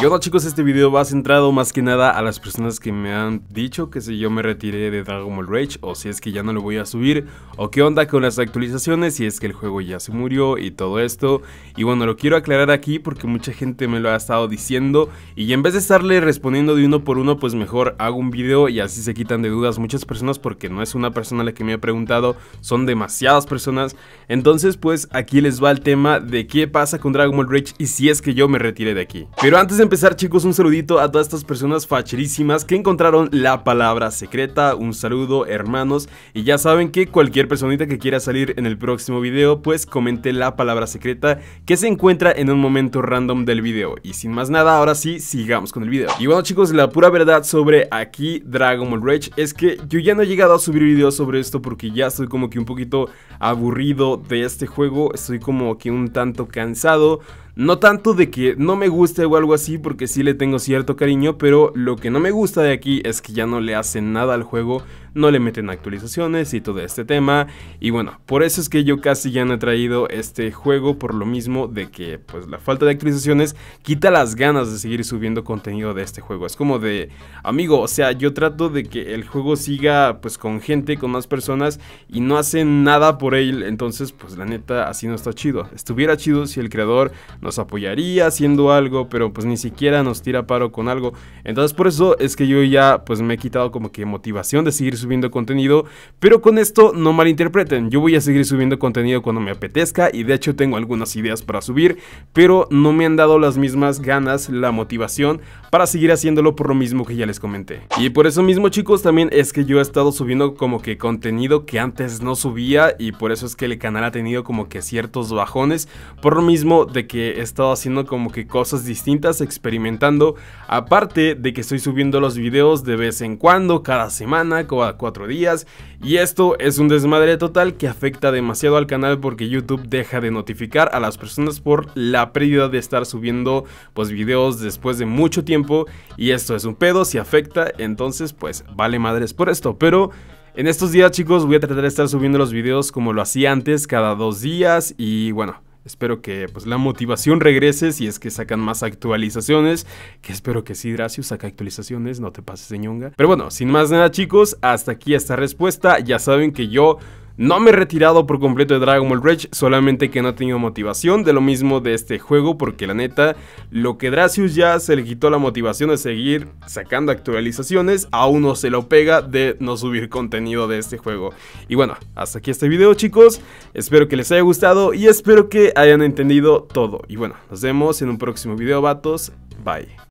Y bueno chicos, este video va centrado más que nada a las personas que me han dicho que si yo me retiré de Dragon Ball Rage o si es que ya no lo voy a subir o qué onda con las actualizaciones si es que el juego ya se murió y todo esto. Y bueno, lo quiero aclarar aquí porque mucha gente me lo ha estado diciendo y en vez de estarle respondiendo de uno por uno pues mejor hago un video y así se quitan de dudas muchas personas porque no es una persona la que me ha preguntado, son demasiadas personas. Entonces pues aquí les va el tema de qué pasa con Dragon Ball Rage y si es que yo me retiré de aquí. Pero antes de empezar chicos un saludito a todas estas personas facherísimas que encontraron la palabra secreta, un saludo hermanos y ya saben que cualquier personita que quiera salir en el próximo video pues comente la palabra secreta que se encuentra en un momento random del video y sin más nada ahora sí sigamos con el video. Y bueno chicos la pura verdad sobre aquí Dragon Ball Rage es que yo ya no he llegado a subir videos sobre esto porque ya estoy como que un poquito aburrido de este juego, estoy como que un tanto cansado no tanto de que no me guste o algo así, porque sí le tengo cierto cariño, pero lo que no me gusta de aquí es que ya no le hacen nada al juego, no le meten actualizaciones y todo este tema. Y bueno, por eso es que yo casi ya no he traído este juego, por lo mismo de que pues la falta de actualizaciones quita las ganas de seguir subiendo contenido de este juego. Es como de, amigo, o sea, yo trato de que el juego siga pues con gente, con más personas y no hacen nada por él. Entonces, pues la neta, así no está chido. Estuviera chido si el creador... No apoyaría haciendo algo, pero pues ni siquiera nos tira paro con algo. Entonces por eso es que yo ya pues me he quitado como que motivación de seguir subiendo contenido, pero con esto no malinterpreten, yo voy a seguir subiendo contenido cuando me apetezca y de hecho tengo algunas ideas para subir, pero no me han dado las mismas ganas, la motivación para seguir haciéndolo por lo mismo que ya les comenté. Y por eso mismo chicos también es que yo he estado subiendo como que contenido que antes no subía y por eso es que el canal ha tenido como que ciertos bajones, por lo mismo de que he estado haciendo como que cosas distintas, experimentando. Aparte de que estoy subiendo los videos de vez en cuando, cada semana, cada cuatro días. Y esto es un desmadre total que afecta demasiado al canal porque YouTube deja de notificar a las personas por la pérdida de estar subiendo pues videos después de mucho tiempo. Y esto es un pedo, si afecta, entonces pues vale madres por esto. Pero... En estos días chicos voy a tratar de estar subiendo los videos como lo hacía antes cada dos días y bueno, Espero que pues, la motivación regrese si es que sacan más actualizaciones. Que espero que sí, Dracius, saca actualizaciones, no te pases de ñonga. Pero bueno, sin más nada chicos, hasta aquí esta respuesta. Ya saben que yo no me he retirado por completo de Dragon Ball Rage, solamente que no he tenido motivación de lo mismo de este juego, porque la neta, lo que Dracius ya se le quitó la motivación de seguir sacando actualizaciones, aún no se lo pega de no subir contenido de este juego. Y bueno, hasta aquí este video chicos, espero que les haya gustado y espero que hayan entendido todo. Y bueno, nos vemos en un próximo video vatos, bye.